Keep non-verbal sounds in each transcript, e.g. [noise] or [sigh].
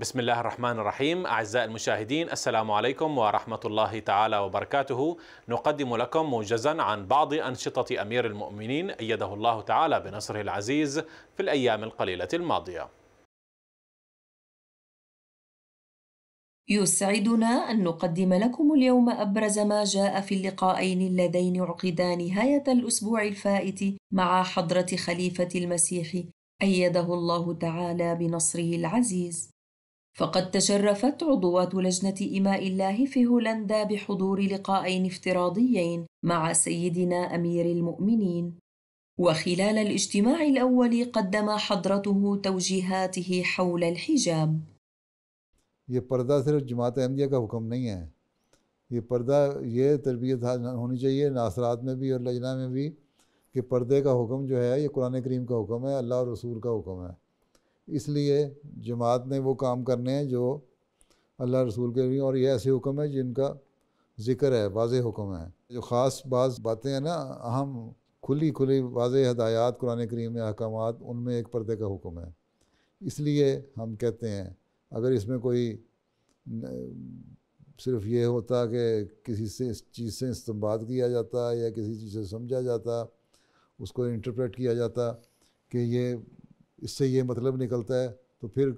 بسم الله الرحمن الرحيم أعزائي المشاهدين السلام عليكم ورحمة الله تعالى وبركاته نقدم لكم موجزا عن بعض أنشطة أمير المؤمنين أيده الله تعالى بنصره العزيز في الأيام القليلة الماضية يسعدنا أن نقدم لكم اليوم أبرز ما جاء في اللقاءين اللذين عقدا نهاية الأسبوع الفائت مع حضرة خليفة المسيح أيده الله تعالى بنصره العزيز فقد تشرفت عضوات لجنة إماء الله في هولندا بحضور لقاءين افتراضيين مع سيدنا أمير المؤمنين وخلال الاجتماع الأول قدم حضرته توجيهاته حول الحجاب یہ پردہ صرف جماعت احمدیہ کا حکم نہیں ہے یہ پردہ یہ تربیت ہونی چاہیے ناصرات میں بھی اور لجنہ میں بھی کہ پردے کا حکم جو ہے یہ قرآن کریم کا حکم ہے اللہ اور رسول کا حکم ہے इसलिए जमात ने वो काम करने हैं जो अल्लाह रसूल के लिए और ये ऐसे हुक्म है जिनका ज़िक्र है वाज हुक्म है जो ख़ास बाज़ बातें हैं ना अहम खुली खुली वाज हदायत कुरान करीम में अहकाम उनमें एक पर्दे का हुक्म है इसलिए हम कहते हैं अगर इसमें कोई सिर्फ ये होता कि किसी से इस चीज़ से इस्तेमाल किया जाता या किसी चीज़ से समझा जाता उसको इंटरप्रेट किया जाता कि ये इससे ये मतलब निकलता है तो फिर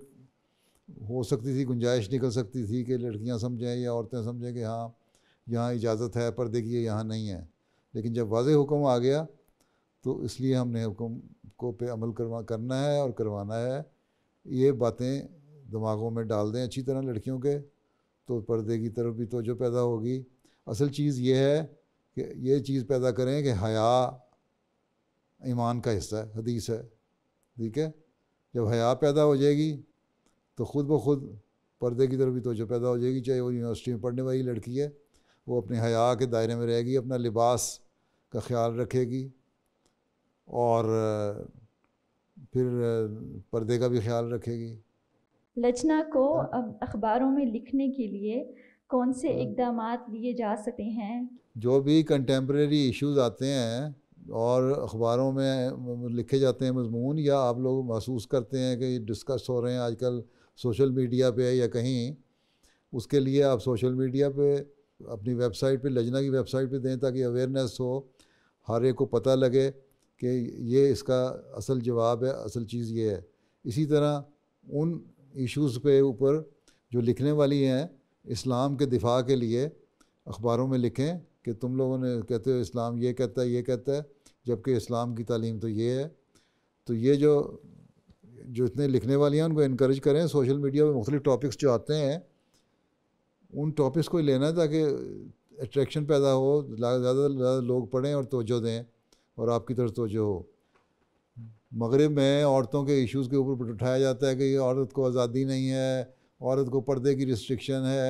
हो सकती थी गुंजाइश निकल सकती थी कि लड़कियां समझें या औरतें समझें कि हाँ यहाँ इजाज़त है पर की यहाँ नहीं है लेकिन जब वाज हुक्म आ गया तो इसलिए हमने हुक्म को पे अमल करवा करना है और करवाना है ये बातें दिमागों में डाल दें अच्छी तरह लड़कियों के तो पर्दे की तरफ भी तोजो पैदा होगी असल चीज़ ये है कि ये चीज़ पैदा करें कि हया ईमान का हिस्सा है हदीस है ठीक है जब हया पैदा हो जाएगी तो ख़ुद ब खुद पर्दे की तरफ भी तोजह पैदा हो जाएगी चाहे वो यूनिवर्सिटी में पढ़ने वाली लड़की है वो अपने हया के दायरे में रहेगी अपना लिबास का ख्याल रखेगी और फिर पर्दे का भी ख्याल रखेगी लचना को हाँ। अब अखबारों में लिखने के लिए कौन से हाँ। इकदाम लिए जा सकते हैं जो भी कंटेम्प्रेरी इश्यूज आते हैं और अखबारों में लिखे जाते हैं मजमून या आप लोग महसूस करते हैं कि डिस्कस हो रहे हैं आजकल सोशल मीडिया पे या कहीं उसके लिए आप सोशल मीडिया पे अपनी वेबसाइट पे लजना की वेबसाइट पे दें ताकि अवेयरनेस हो हर एक को पता लगे कि ये इसका असल जवाब है असल चीज़ ये है इसी तरह उन इश्यूज़ पे ऊपर जो लिखने वाली हैं इस्लाम के दिफा के लिए अखबारों में लिखें कि तुम लोगों ने कहते हो इस्लाम ये कहता है ये कहता है जबकि इस्लाम की तालीम तो ये है तो ये जो जो इतने लिखने वाले हैं उनको इनक्रेज करें सोशल मीडिया पर मुख्तलिफ टॉपिक्स जो आते हैं उन टॉपिक्स को लेना ताकि अट्रैक्शन पैदा हो ज़्यादा से ज़्यादा लोग पढ़ें और तोजो दें और आपकी तरफ तोजो हो मगरब में औरतों के इश्यूज़ के ऊपर उठाया जाता है कि औरत को आज़ादी नहीं है औरत को पर्दे की रिस्ट्रिक्शन है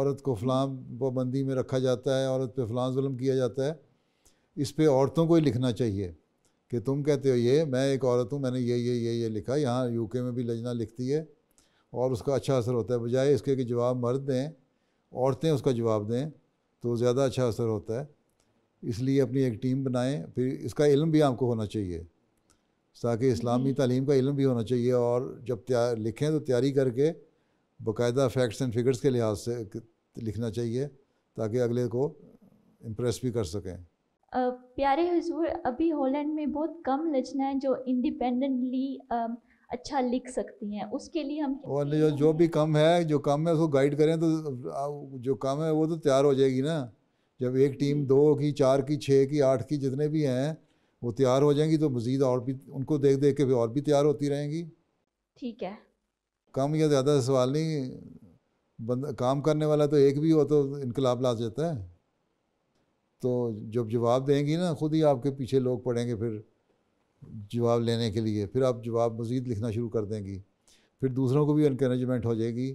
औरत को फ़लाम पाबंदी में रखा जाता है औरत पे फ़लाम जुल्म किया जाता है इस पर औरतों को ही लिखना चाहिए कि तुम कहते हो ये मैं एक औरत हूँ मैंने ये ये ये ये लिखा यहाँ यूके में भी लजना लिखती है और उसका अच्छा असर होता है बजाय इसके कि जवाब मर्द दें औरतें उसका जवाब दें तो ज़्यादा अच्छा असर होता है इसलिए अपनी एक टीम बनाएं फिर इसका इल्म भी आपको होना चाहिए ताकि इस्लामी तालीम का इल्म भी होना चाहिए और जब त्यार लिखें तो तैयारी करके बाकायदा फैक्ट्स एंड फिगर्स के लिहाज से लिखना चाहिए ताकि अगले को इम्प्रेस भी कर सकें प्यारे हजूर अभी हॉलैंड में बहुत कम है जो इंडिपेंडेंटली अच्छा लिख सकती हैं उसके लिए हम और जो जो भी कम है जो कम है उसको गाइड करें तो जो कम है वो तो तैयार हो जाएगी ना जब एक टीम दो की चार की छः की आठ की जितने भी हैं वो तैयार हो जाएंगी तो मज़ीद और भी उनको देख देख के फिर और भी तैयार होती रहेंगी ठीक है कम या ज़्यादा सवाल नहीं बंद काम करने वाला तो एक भी हो तो इनकलाब ला जाता है तो जब जवाब देंगी ना खुद ही आपके पीछे लोग पढ़ेंगे फिर जवाब लेने के लिए फिर आप जवाब मज़ीद लिखना शुरू कर देंगी फिर दूसरों को भी इनक्रेजमेंट हो जाएगी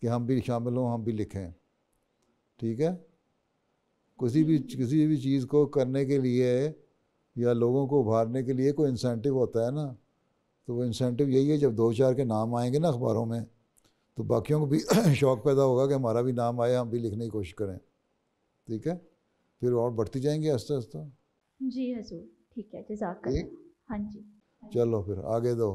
कि हम भी शामिल हों हम भी लिखें ठीक है किसी भी किसी भी चीज़ को करने के लिए या लोगों को उभारने के लिए कोई इंसेंटिव होता है ना तो वो इंसेंटिव यही है जब दो चार के नाम आएंगे ना अखबारों में तो बाकियों को भी [clears throat] शौक़ पैदा होगा कि हमारा भी नाम आए हम भी लिखने की कोशिश करें ठीक है फिर और बढ़ती जाएंगे आस्ते आस्ते जी हजूर ठीक है जजाक हाँ जी चलो फिर आगे दो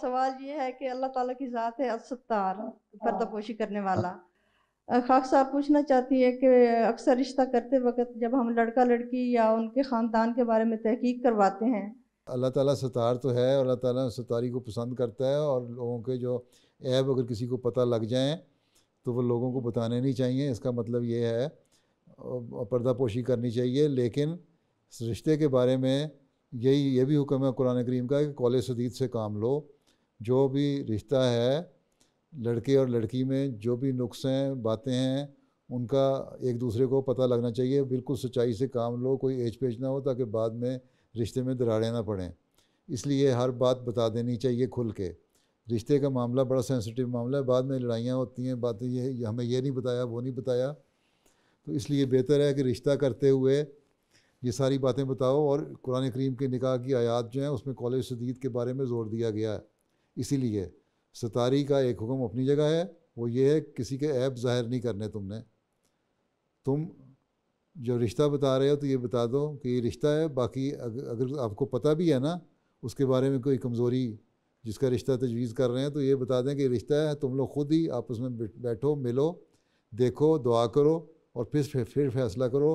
सवाल ये है कि अल्लाह ताला की ज़ात है असत्तार हाँ। पर्दा पोशी करने हाँ। वाला खाक साहब पूछना चाहती है कि अक्सर रिश्ता करते वक्त जब हम लड़का लड़की या उनके ख़ानदान के बारे में तहकीक करवाते हैं अल्लाह ताला सतार तो है अल्लाह ताला सतारी को पसंद करता है और लोगों के जो ऐब अगर किसी को पता लग जाए तो वो लोगों को बताने नहीं चाहिए इसका मतलब ये है पर्दापोशी करनी चाहिए लेकिन रिश्ते के बारे में यही ये भी हुक्म है कुरान करीम का कि कॉलेज सदीद से काम लो जो भी रिश्ता है लड़के और लड़की में जो भी नुक्स हैं बातें हैं उनका एक दूसरे को पता लगना चाहिए बिल्कुल सच्चाई से काम लो कोई एज पेज ना हो ताकि बाद में रिश्ते में दराड़े ना पड़ें इसलिए हर बात बता देनी चाहिए खुल के रिश्ते का मामला बड़ा सेंसिटिव मामला है बाद में लड़ाइयाँ होती हैं बातें ये हमें ये नहीं बताया वो नहीं बताया तो इसलिए बेहतर है कि रिश्ता करते हुए ये सारी बातें बताओ और कुरान करीम के निकाह की आयात जो हैं उसमें कॉलेज शदीद के बारे में ज़ोर दिया गया है इसीलिए सतारी का एक हुक्म अपनी जगह है वो ये है किसी के ऐप ज़ाहिर नहीं करने तुमने तुम जो रिश्ता बता रहे हो तो ये बता दो कि ये रिश्ता है बाकी अगर, अगर आपको पता भी है ना उसके बारे में कोई कमज़ोरी जिसका रिश्ता तजवीज़ कर रहे हैं तो ये बता दें कि रिश्ता है तुम लोग खुद ही आपस में बैठो मिलो देखो दुआ करो और फिर फिर फैसला करो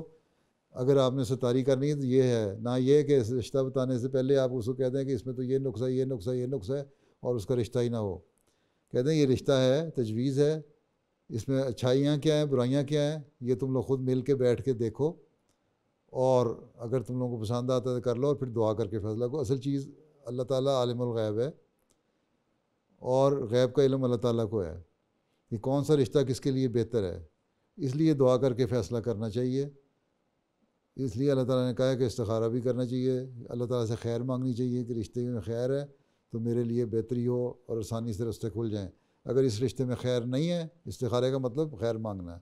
अगर आपने सतारी करनी है तो ये है ना ये कि रिश्ता बताने से पहले आप उसको कहते हैं कि इसमें तो ये नुस्खा ये नुस्खा ये नुस्खा है और उसका रिश्ता ही ना हो कहते हैं ये रिश्ता है तजवीज़ है इसमें अच्छाइयाँ क्या हैं बुराइयाँ क्या हैं ये तुम लोग खुद मिल के बैठ के देखो और अगर तुम लोगों को पसंद आता है तो कर लो और फिर दुआ करके फैसला को असल चीज़ अल्लाह ताला आलिमुल गैब है और गैब का इलम अल्लाह ताला को है कि कौन सा रिश्ता किसके लिए बेहतर है इसलिए दुआ करके फ़ैसला करना चाहिए इसलिए अल्लाह ताला ने कहा कि इस्तारा भी करना चाहिए अल्लाह ताला से खैर मांगनी चाहिए कि रिश्ते में खैर है तो मेरे लिए बेहतरी हो और आसानी से रस्ते खुल जाएँ अगर इस रिश्ते में खैर नहीं है इस्तारे का मतलब खैर मांगना है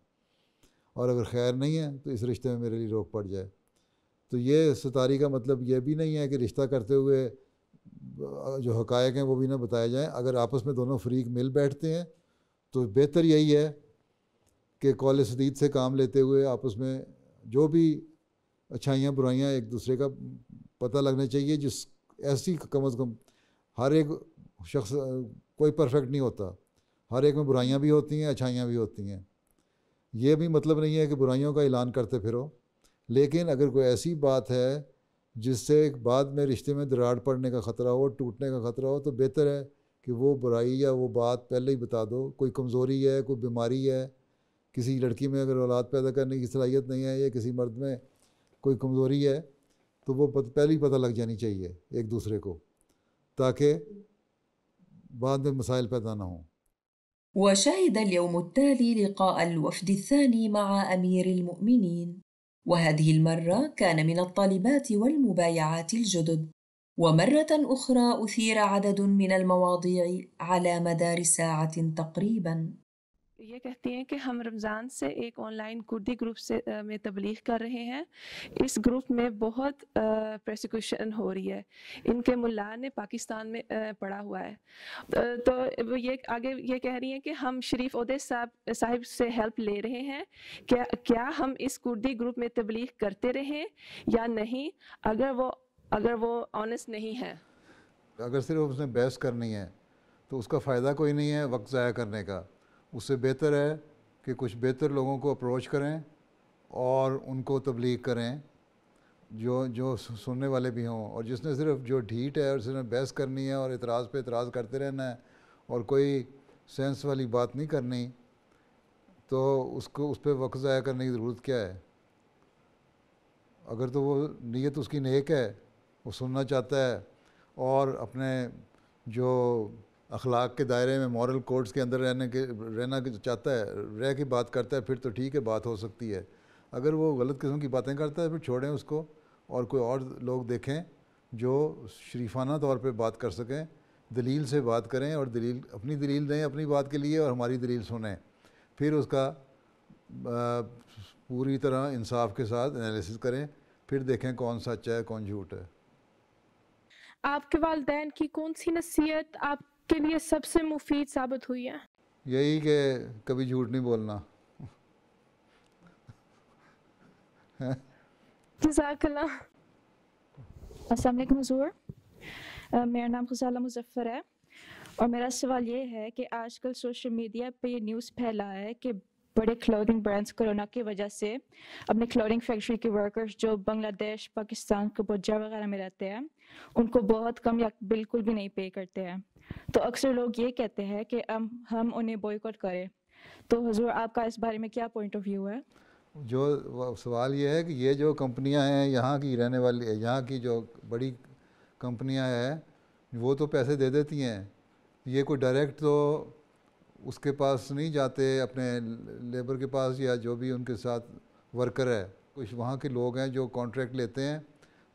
और अगर खैर नहीं है तो इस रिश्ते में मेरे लिए रोक पड़ जाए तो ये सितारी का मतलब ये भी नहीं है कि रिश्ता करते हुए जो हकायक हैं वो भी ना बताए जाएँ अगर आपस में दोनों फरीक मिल बैठते हैं तो बेहतर यही है के कॉल शदीद से काम लेते हुए आपस में जो भी अच्छाइयाँ बुराइयाँ एक दूसरे का पता लगना चाहिए जिस ऐसी कम अज़ कम हर एक शख्स कोई परफेक्ट नहीं होता हर एक में बुराइयाँ भी होती हैं अच्छाइयाँ भी होती हैं ये भी मतलब नहीं है कि बुराइयों का ऐलान करते फिरो लेकिन अगर कोई ऐसी बात है जिससे बाद में रिश्ते में दरार पड़ने का ख़तरा हो टूटने का ख़तरा हो तो बेहतर है कि वो बुराई या वो बात पहले ही बता दो कोई कमज़ोरी है कोई बीमारी है کسی لڑکی میں اگر اولاد پیدا کرنے کی صلاحیت نہیں ہے یا کسی مرد میں کوئی کمزوری ہے تو وہ पत, पहले ही पता लग जानी चाहिए एक दूसरे को ताकि बाद में मसाइल पैदा ना وشهد اليوم التالي لقاء الوفد الثاني مع امير المؤمنين وهذه المره كان من الطالبات والمبايعات الجدد ومره اخرى اثير عدد من المواضيع على مدار ساعه تقريبا तो ये कहती हैं कि हम रमज़ान से एक ऑनलाइन कुर्दी ग्रुप से आ, में तबलीग कर रहे हैं इस ग्रुप में बहुत प्रोसिक्यूशन हो रही है इनके मुल्ला ने पाकिस्तान में आ, पढ़ा हुआ है तो ये आगे ये कह रही हैं कि हम शरीफ उदय साहब साहिब से हेल्प ले रहे हैं क्या क्या हम इस कुर्दी ग्रुप में तबलीग करते रहें या नहीं अगर वो अगर वो ऑनेस्ट नहीं है अगर सिर्फ उसने बहस करनी है तो उसका फ़ायदा कोई नहीं है वक्त ज़ाया करने का उससे बेहतर है कि कुछ बेहतर लोगों को अप्रोच करें और उनको तबलीग करें जो जो सुनने वाले भी हों और जिसने सिर्फ जो ढीठ है और उसने बहस करनी है और इतराज़ पे इतराज़ करते रहना है और कोई सेंस वाली बात नहीं करनी तो उसको उस पर वक्त ज़ाया करने की ज़रूरत क्या है अगर तो वो नीयत उसकी नेक है वो सुनना चाहता है और अपने जो अखलाक के दायरे में मॉरल कोड्स के अंदर रहने के रहना के चाहता है रह के बात करता है फिर तो ठीक है बात हो सकती है अगर वो गलत किस्म की बातें करता है फिर छोड़ें उसको और कोई और लोग देखें जो शरीफाना तौर पे बात कर सकें दलील से बात करें और दलील अपनी दलील दें अपनी बात के लिए और हमारी दलील सुनें फिर उसका पूरी तरह इंसाफ के साथ एनालिसिस करें फिर देखें कौन सच है कौन झूठ है आपके वालदेन की कौन सी नसीहत आप के लिए सबसे मुफीद साबित हुई है यही कि कभी झूठ नहीं बोलना अस्सलाम हजूर मेरा नाम खुशाला मुजफ्फर है और मेरा सवाल ये है कि आजकल सोशल मीडिया पे ये न्यूज़ फैला है कि बड़े क्लोथिंग ब्रांड्स कोरोना की वजह से अपने क्लोथिंग फैक्ट्री के वर्कर्स जो बांग्लादेश पाकिस्तान कम्बोजा वगैरह में रहते हैं उनको बहुत कम या बिल्कुल भी नहीं पे करते हैं तो अक्सर लोग ये कहते हैं कि हम हम उन्हें बॉयकॉट करें तो हजूर आपका इस बारे में क्या पॉइंट ऑफ व्यू है जो सवाल ये है कि ये जो कंपनियां हैं यहाँ की रहने वाली यहाँ की जो बड़ी कंपनियां हैं वो तो पैसे दे देती हैं ये कोई डायरेक्ट तो उसके पास नहीं जाते अपने लेबर के पास या जो भी उनके साथ वर्कर है कुछ वहाँ के लोग हैं जो कॉन्ट्रैक्ट लेते हैं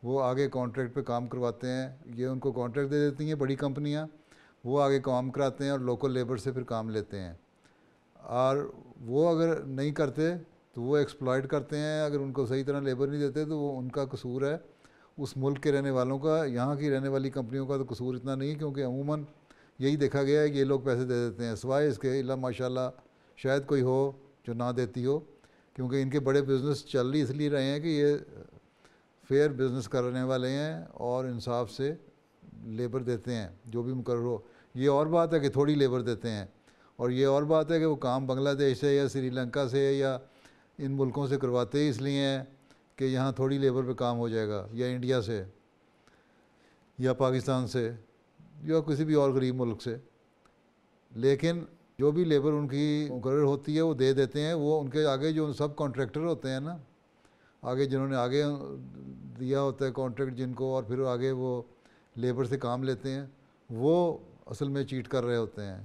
वो आगे कॉन्ट्रैक्ट पे काम करवाते हैं ये उनको कॉन्ट्रैक्ट दे देती हैं बड़ी कंपनियाँ वो आगे काम कराते हैं और लोकल लेबर से फिर काम लेते हैं और वो अगर नहीं करते तो वो एक्सप्लॉयड करते हैं अगर उनको सही तरह लेबर नहीं देते तो वो उनका कसूर है उस मुल्क के रहने वालों का यहाँ की रहने वाली कंपनियों का तो कसूर इतना नहीं क्योंकि अमूमन यही देखा गया है कि ये लोग पैसे दे देते हैं सवाए इसके अला माशाला शायद कोई हो जो ना देती हो क्योंकि इनके बड़े बिज़नेस चल रही इसलिए रहे हैं कि ये फेयर बिज़नेस करने वाले हैं और इंसाफ से लेबर देते हैं जो भी मुकर हो ये और बात है कि थोड़ी लेबर देते हैं और ये और बात है कि वो काम बांग्लादेश से या श्रीलंका से या इन मुल्कों से करवाते ही इसलिए हैं कि यहाँ थोड़ी लेबर पे काम हो जाएगा या इंडिया से या पाकिस्तान से या किसी भी और गरीब मुल्क से लेकिन जो भी लेबर उनकी मुकर होती है वो दे देते हैं वो उनके आगे जो सब कॉन्ट्रैक्टर होते हैं ना आगे जिन्होंने आगे दिया होता है कॉन्ट्रैक्ट जिनको और फिर आगे वो लेबर से काम लेते हैं वो असल में चीट कर रहे होते हैं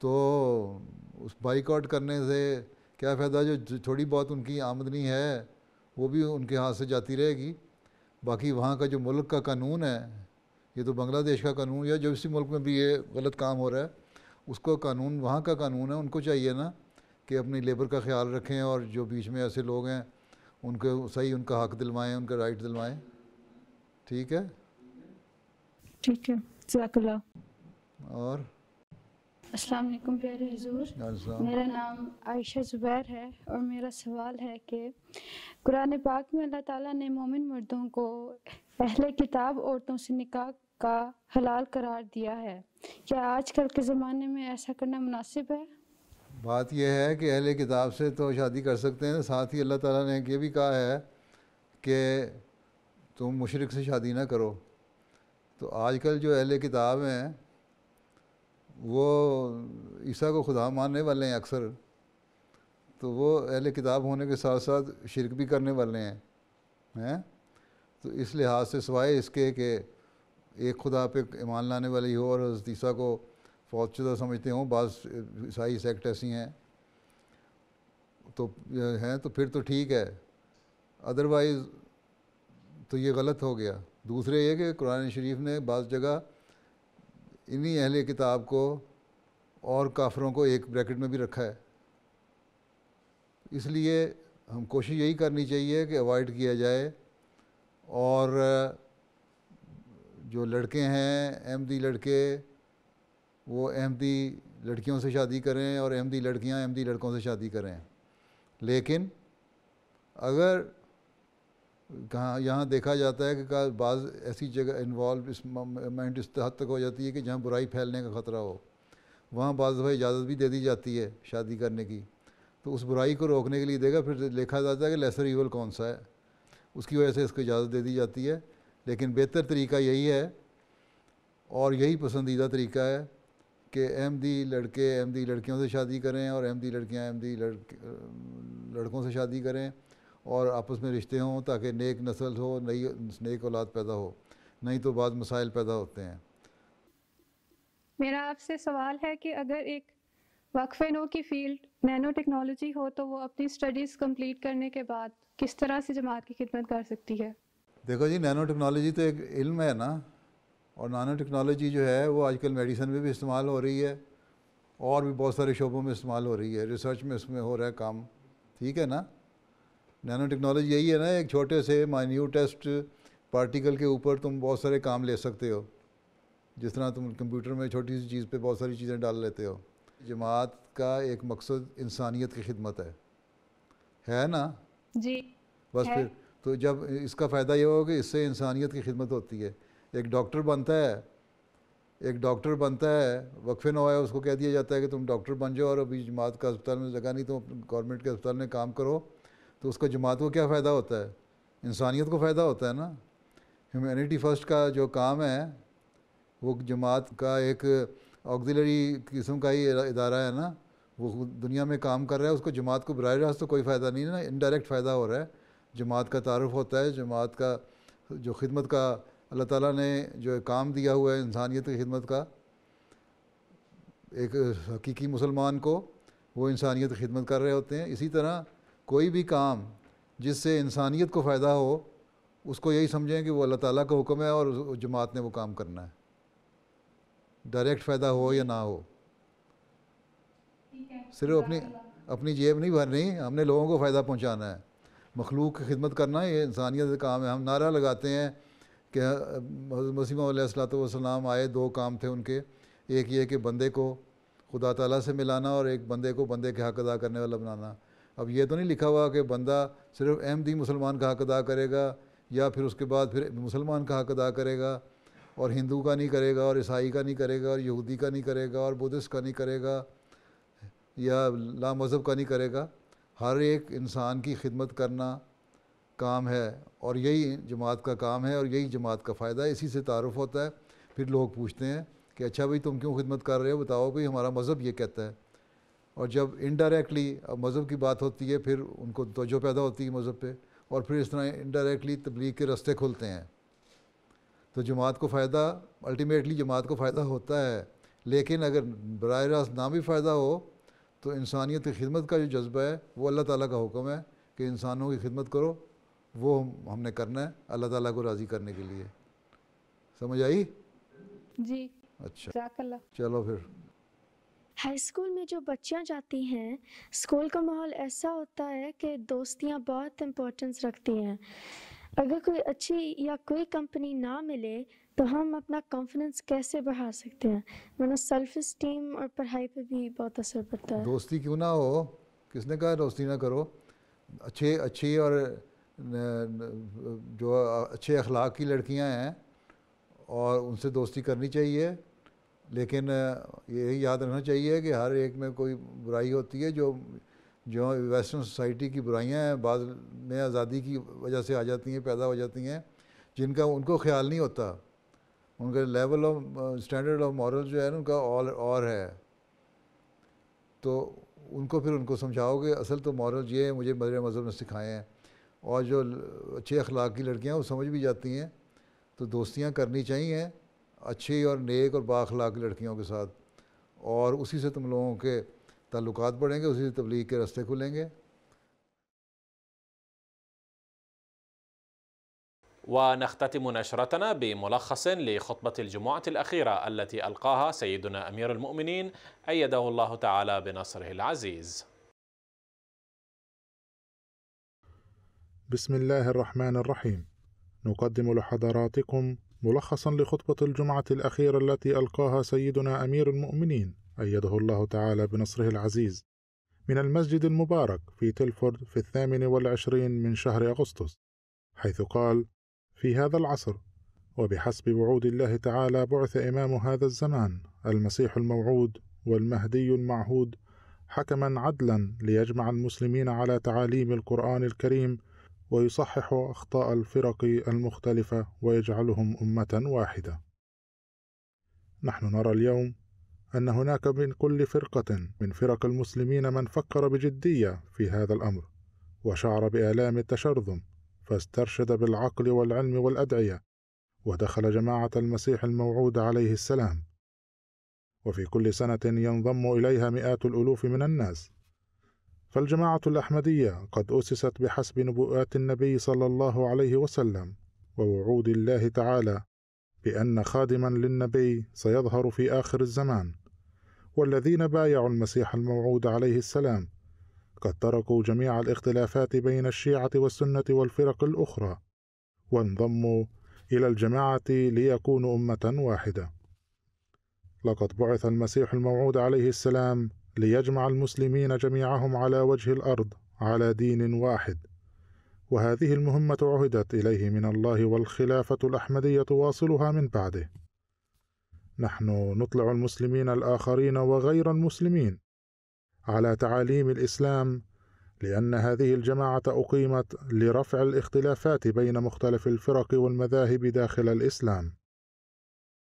तो उस बाइकआउट करने से क्या फ़ायदा जो थोड़ी बहुत उनकी आमदनी है वो भी उनके हाथ से जाती रहेगी बाकी वहाँ का जो मुल्क का कानून है ये तो बांग्लादेश का कानून या जो इसी मुल्क में भी ये गलत काम हो रहा है उसको कानून वहाँ का कानून है उनको चाहिए ना कि अपनी लेबर का ख्याल रखें और जो बीच में ऐसे लोग हैं उनको सही उनका हक दिलवाएँ उनका राइट दिलवाएँ ठीक है ठीक है और अस्सलाम वालेकुम प्यारे हजूर मेरा नाम आयशा ज़ुबैर है और मेरा सवाल है कि कुरान पाक में अल्लाह ताला ने मोमिन मर्दों को पहले किताब औरतों से निकाह का हलाल करार दिया है क्या आजकल के ज़माने में ऐसा करना मुनासिब है बात यह है कि अहले किताब से तो शादी कर सकते हैं साथ ही अल्लाह ताला ने यह भी कहा है कि तुम मुशरक से शादी ना करो तो आजकल जो अहले किताब हैं वो ईसा को खुदा मानने वाले हैं अक्सर तो वो अहले किताब होने के साथ साथ शिरक भी करने वाले हैं हैं तो इस लिहाज से सवाए इसके कि एक खुदा पे ईमान लाने वाली हो और ईसा को फौजशुदा समझते हों बाद ईसाई सेक्ट ऐसी हैं तो हैं तो फिर तो ठीक है अदरवाइज़ तो ये गलत हो गया दूसरे ये कि कुरान शरीफ ने बज़ जगह इन्हीं अहल किताब को और काफरों को एक ब्रैकेट में भी रखा है इसलिए हम कोशिश यही करनी चाहिए कि अवॉइड किया जाए और जो लड़के हैं अहमदी लड़के वो अहमदी लड़कियों से शादी करें और अहमदी लड़कियां अहमदी लड़कों से शादी करें लेकिन अगर कहाँ यहाँ देखा जाता है कि बाज़ ऐसी जगह इन्वॉल्व इस माइंड इस हद तक हो जाती है कि जहाँ बुराई फैलने का ख़तरा हो वहाँ बाज़ भाई इजाज़त भी दे दी जाती है शादी करने की तो उस बुराई को रोकने के लिए देगा फिर देखा जाता है कि लेसर ईवल कौन सा है उसकी वजह से इसको इजाज़त दे दी जाती है लेकिन बेहतर तरीका यही है और यही पसंदीदा तरीका है कि अहमदी लड़के अहमदी लड़कियों से शादी करें और अहमदी लड़कियाँ अहमदी लड़के लड़कों से शादी करें और आपस में रिश्ते हों ताकि नेक नस्ल हो नई नेक औलाद पैदा हो नहीं तो बाद मसाइल पैदा होते हैं मेरा आपसे सवाल है कि अगर एक वक्फ नो की फील्ड नैनो टेक्नोलॉजी हो तो वो अपनी स्टडीज़ कंप्लीट करने के बाद किस तरह से जमात की खिदमत कर सकती है देखो जी नैनो टेक्नोलॉजी तो एक इल्म है ना और नैनो टेक्नोलॉजी जो है वो आजकल मेडिसिन में भी इस्तेमाल हो रही है और भी बहुत सारे शोबों में इस्तेमाल हो रही है रिसर्च में इसमें हो रहा है काम ठीक है ना नैनो टेक्नोलॉजी यही है ना एक छोटे से माइन्यू टेस्ट पार्टिकल के ऊपर तुम बहुत सारे काम ले सकते हो जिस तरह तुम कंप्यूटर में छोटी सी चीज़ पे बहुत सारी चीज़ें डाल लेते हो जमात का एक मकसद इंसानियत की खिदमत है है ना जी बस फिर तो जब इसका फ़ायदा ये होगा कि इससे इंसानियत की खिदमत होती है एक डॉक्टर बनता है एक डॉक्टर बनता है वक्फे ना है उसको कह दिया जाता है कि तुम डॉक्टर बन जाओ और अभी जमात का अस्पताल में जगह नहीं तुम गवर्नमेंट के अस्पताल में काम करो तो उसका जमात को क्या फ़ायदा होता है इंसानियत को फ़ायदा होता है ना ह्यूमनिटी फर्स्ट का जो काम है वो जमात का एक ऑक्जिलरी किस्म का ही इदारा है ना वो दुनिया में काम कर रहा है उसको जमात को बर रास्त तो कोई फ़ायदा नहीं है ना इनडायरेक्ट फ़ायदा हो रहा है जमात का तारफ़ होता है जमात का जो खिदमत का अल्लाह ताला ने जो काम दिया हुआ है इंसानियत की खिदमत का एक हकीकी मुसलमान को वो इंसानियत की खिदमत कर रहे होते हैं इसी तरह कोई भी काम जिससे इंसानियत को फ़ायदा हो उसको यही समझें कि वो अल्लाह ताला का हुक्म है और जमात ने वो काम करना है डायरेक्ट फ़ायदा हो या ना हो सिर्फ अपनी अपनी जेब नहीं भरनी हमने लोगों को फ़ायदा पहुंचाना है मखलूक की खिदमत करना ये इंसानियत का काम है हम नारा लगाते हैं कि मसीम सलाम आए दो काम थे उनके एक ये कि बंदे को खुदा ताला से मिलाना और एक बंदे को बंदे के हक अदा करने वाला बनाना अब ये तो नहीं लिखा हुआ कि बंदा सिर्फ अहमदी मुसलमान का हक अदा करेगा या फिर उसके बाद फिर मुसलमान का हक अदा करेगा और हिंदू का नहीं करेगा और ईसाई का नहीं करेगा और यहूदी का नहीं करेगा और बुद्धिस्ट का नहीं करेगा या ला मज़हब का नहीं करेगा हर एक इंसान की खिदमत करना काम है और यही जमात का काम है और यही जमात का फ़ायदा है इसी से तारफ़ होता है फिर लोग पूछते हैं कि अच्छा भाई तुम क्यों खिदमत कर रहे हो बताओ भाई हमारा मज़हब ये कहता है और जब इनडायरेक्टली मज़हब की बात होती है फिर उनको तोजो पैदा होती है मज़हब पे और फिर इस तरह इनडायरेक्टली तबलीग के रास्ते खुलते हैं तो जमात को फ़ायदा अल्टीमेटली जमात को फ़ायदा होता है लेकिन अगर बर रास्त ना भी फ़ायदा हो तो इंसानियत की खिदमत का जो जज्बा है वो अल्लाह ताली का हुक्म है कि इंसानों की खिदमत करो वो हम हमने करना है अल्लाह ताली को राज़ी करने के लिए समझ आई जी अच्छा चलो फिर हाई स्कूल में जो बच्चियां जाती हैं स्कूल का माहौल ऐसा होता है कि दोस्तियां बहुत इम्पोर्टेंस रखती हैं अगर कोई अच्छी या कोई कंपनी ना मिले तो हम अपना कॉन्फिडेंस कैसे बढ़ा सकते हैं मतलब सेल्फ स्टीम और पढ़ाई पे भी बहुत असर पड़ता है दोस्ती क्यों ना हो किसने कहा दोस्ती ना करो अच्छे अच्छी और जो अच्छे अखलाक की लड़कियां हैं और उनसे दोस्ती करनी चाहिए लेकिन यही याद रखना चाहिए कि हर एक में कोई बुराई होती है जो जो वेस्टर्न सोसाइटी की बुराइयाँ हैं बाद में आज़ादी की वजह से आ जाती हैं पैदा हो जाती हैं जिनका उनको ख्याल नहीं होता उनका level of standard of moral जो है ना उनका और और है तो उनको फिर उनको समझाओ कि असल तो मॉरल ये है मुझे मदर मज़हब ने सिखाए हैं और जो अच्छे अखलाक की लड़कियाँ वो समझ भी जाती हैं तो दोस्तियाँ करनी चाहिए اچھی اور نیک اور باخلاق لڑکیوں کے ساتھ اور اسی سے تم لوگوں کے تعلقات بڑھیں گے اسی سے تبلیغ کے رستے کھلیں گے ونختتم نشرتنا بملخص لخطبة الجمعة الأخيرة التي ألقاها سيدنا أمير المؤمنين أيده الله تعالى بنصره العزيز بسم الله الرحمن الرحيم نقدم لحضراتكم ملخصا لخطبة الجمعة الأخيرة التي ألقاها سيدنا أمير المؤمنين أيده الله تعالى بنصره العزيز من المسجد المبارك في تلفورد في الثامن والعشرين من شهر أغسطس حيث قال في هذا العصر وبحسب وعود الله تعالى بعث إمام هذا الزمان المسيح الموعود والمهدي المعهود حكما عدلا ليجمع المسلمين على تعاليم القرآن الكريم ويصحح أخطاء الفرق المختلفة ويجعلهم أمة واحدة. نحن نرى اليوم أن هناك من كل فرقة من فرق المسلمين من فكر بجدية في هذا الأمر، وشعر بآلام التشرذم، فاسترشد بالعقل والعلم والأدعية، ودخل جماعة المسيح الموعود عليه السلام. وفي كل سنة ينضم إليها مئات الألوف من الناس، فالجماعة الأحمدية قد أسست بحسب نبوءات النبي صلى الله عليه وسلم ووعود الله تعالى بأن خادما للنبي سيظهر في آخر الزمان والذين بايعوا المسيح الموعود عليه السلام قد تركوا جميع الاختلافات بين الشيعة والسنة والفرق الأخرى وانضموا إلى الجماعة ليكونوا أمة واحدة لقد بعث المسيح الموعود عليه السلام ليجمع المسلمين جميعهم على وجه الارض على دين واحد وهذه المهمه عهدت اليه من الله والخلافه الاحمديه تواصلها من بعده نحن نطلع المسلمين الاخرين وغير المسلمين على تعاليم الاسلام لان هذه الجماعه اقيمت لرفع الاختلافات بين مختلف الفرق والمذاهب داخل الاسلام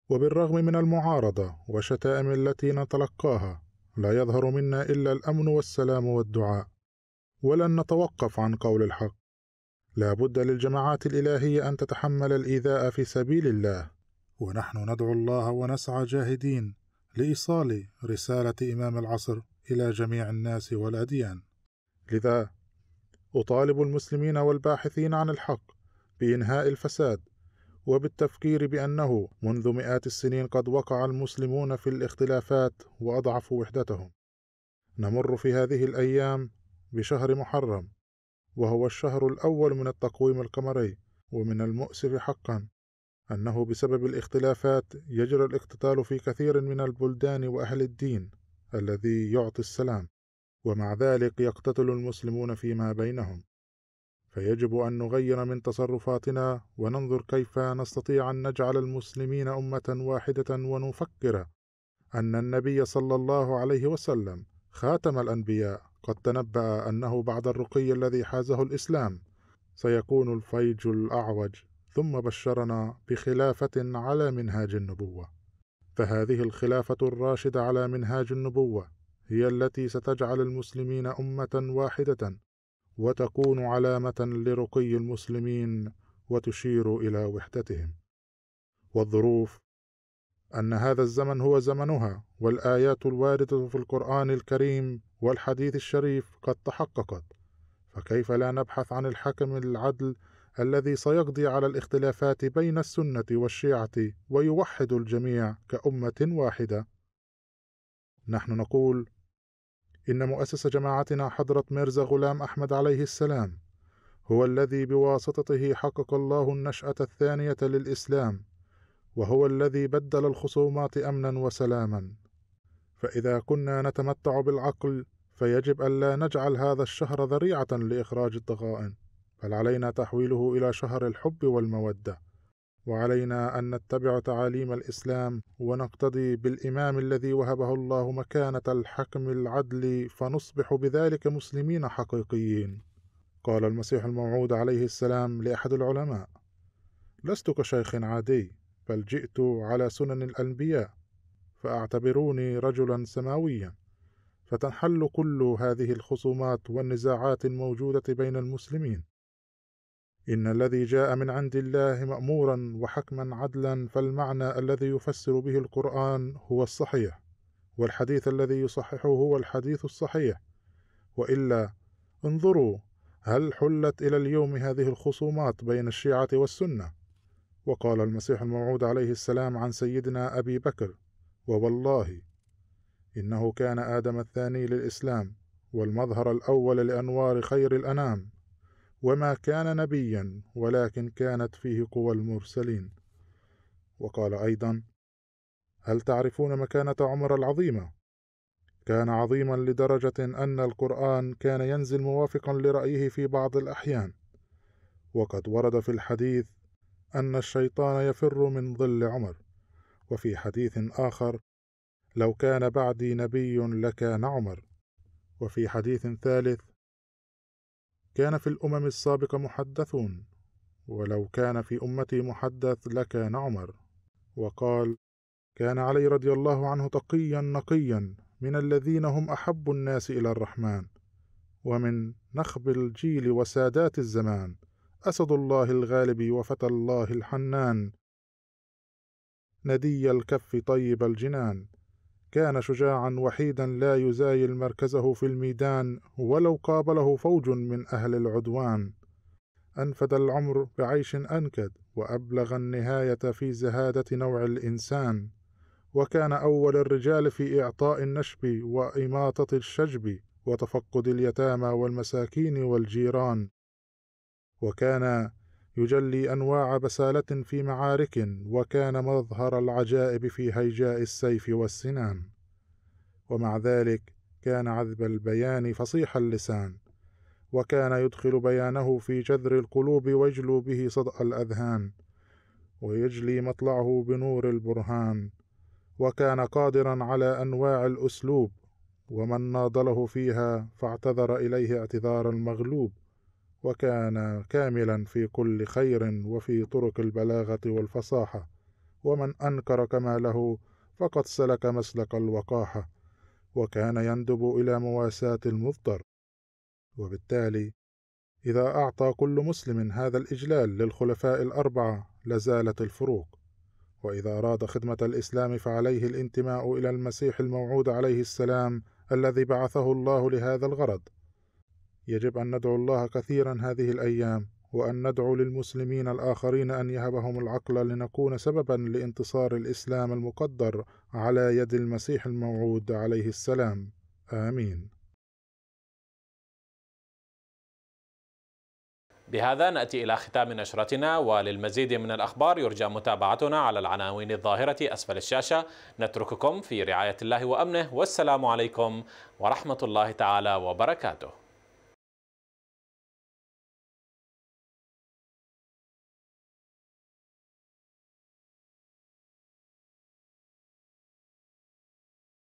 وبالرغم من المعارضه وشتائم التي نتلقاها لا يظهر منا إلا الأمن والسلام والدعاء ولن نتوقف عن قول الحق لا بد للجماعات الإلهية أن تتحمل الإيذاء في سبيل الله ونحن ندعو الله ونسعى جاهدين لإيصال رسالة إمام العصر إلى جميع الناس والأديان لذا أطالب المسلمين والباحثين عن الحق بإنهاء الفساد وبالتفكير بأنه منذ مئات السنين قد وقع المسلمون في الاختلافات وأضعفوا وحدتهم. نمر في هذه الأيام بشهر محرم، وهو الشهر الأول من التقويم القمري، ومن المؤسف حقًا أنه بسبب الاختلافات يجري الاقتتال في كثير من البلدان وأهل الدين الذي يعطي السلام، ومع ذلك يقتتل المسلمون فيما بينهم. فيجب أن نغير من تصرفاتنا وننظر كيف نستطيع أن نجعل المسلمين أمة واحدة ونفكر أن النبي صلى الله عليه وسلم خاتم الأنبياء قد تنبأ أنه بعد الرقي الذي حازه الإسلام سيكون الفيج الأعوج ثم بشرنا بخلافة على منهاج النبوة فهذه الخلافة الراشدة على منهاج النبوة هي التي ستجعل المسلمين أمة واحدة وتكون علامة لرقي المسلمين وتشير إلى وحدتهم. والظروف أن هذا الزمن هو زمنها، والآيات الواردة في القرآن الكريم والحديث الشريف قد تحققت، فكيف لا نبحث عن الحكم العدل الذي سيقضي على الاختلافات بين السنة والشيعة ويوحد الجميع كأمة واحدة؟ نحن نقول: إن مؤسس جماعتنا حضرة ميرزا غلام أحمد عليه السلام هو الذي بواسطته حقق الله النشأة الثانية للإسلام وهو الذي بدل الخصومات أمنا وسلاما فإذا كنا نتمتع بالعقل فيجب ألا نجعل هذا الشهر ذريعة لإخراج الضغائن بل علينا تحويله إلى شهر الحب والمودة وعلينا ان نتبع تعاليم الاسلام ونقتدي بالامام الذي وهبه الله مكانه الحكم العدل فنصبح بذلك مسلمين حقيقيين قال المسيح الموعود عليه السلام لاحد العلماء لست كشيخ عادي بل جئت على سنن الانبياء فاعتبروني رجلا سماويا فتنحل كل هذه الخصومات والنزاعات الموجوده بين المسلمين إن الذي جاء من عند الله مأمورا وحكما عدلا فالمعنى الذي يفسر به القرآن هو الصحيح والحديث الذي يصححه هو الحديث الصحيح وإلا انظروا هل حلت إلى اليوم هذه الخصومات بين الشيعة والسنة وقال المسيح الموعود عليه السلام عن سيدنا أبي بكر ووالله إنه كان آدم الثاني للإسلام والمظهر الأول لأنوار خير الأنام وما كان نبيا ولكن كانت فيه قوى المرسلين وقال أيضا هل تعرفون مكانة عمر العظيمة؟ كان عظيما لدرجة أن القرآن كان ينزل موافقا لرأيه في بعض الأحيان وقد ورد في الحديث أن الشيطان يفر من ظل عمر وفي حديث آخر لو كان بعدي نبي لكان عمر وفي حديث ثالث كان في الأمم السابقة محدثون ولو كان في أمتي محدث لكان عمر وقال كان علي رضي الله عنه تقيا نقيا من الذين هم أحب الناس إلى الرحمن ومن نخب الجيل وسادات الزمان أسد الله الغالب وفتى الله الحنان ندي الكف طيب الجنان كان شجاعا وحيدا لا يزايل مركزه في الميدان ولو قابله فوج من أهل العدوان أنفد العمر بعيش أنكد وأبلغ النهاية في زهادة نوع الإنسان وكان أول الرجال في إعطاء النشب وإماطة الشجب وتفقد اليتامى والمساكين والجيران وكان يجلي أنواع بسالة في معارك وكان مظهر العجائب في هيجاء السيف والسنان ومع ذلك كان عذب البيان فصيح اللسان وكان يدخل بيانه في جذر القلوب ويجلو به صدأ الأذهان ويجلي مطلعه بنور البرهان وكان قادرا على أنواع الأسلوب ومن ناضله فيها فاعتذر إليه اعتذار المغلوب وكان كاملا في كل خير وفي طرق البلاغه والفصاحه ومن انكر كماله فقد سلك مسلك الوقاحه وكان يندب الى مواساه المضطر وبالتالي اذا اعطى كل مسلم هذا الاجلال للخلفاء الاربعه لزالت الفروق واذا اراد خدمه الاسلام فعليه الانتماء الى المسيح الموعود عليه السلام الذي بعثه الله لهذا الغرض يجب أن ندعو الله كثيرا هذه الأيام وأن ندعو للمسلمين الآخرين أن يهبهم العقل لنكون سببا لانتصار الإسلام المقدر على يد المسيح الموعود عليه السلام آمين بهذا نأتي إلى ختام نشرتنا وللمزيد من الأخبار يرجى متابعتنا على العناوين الظاهرة أسفل الشاشة نترككم في رعاية الله وأمنه والسلام عليكم ورحمة الله تعالى وبركاته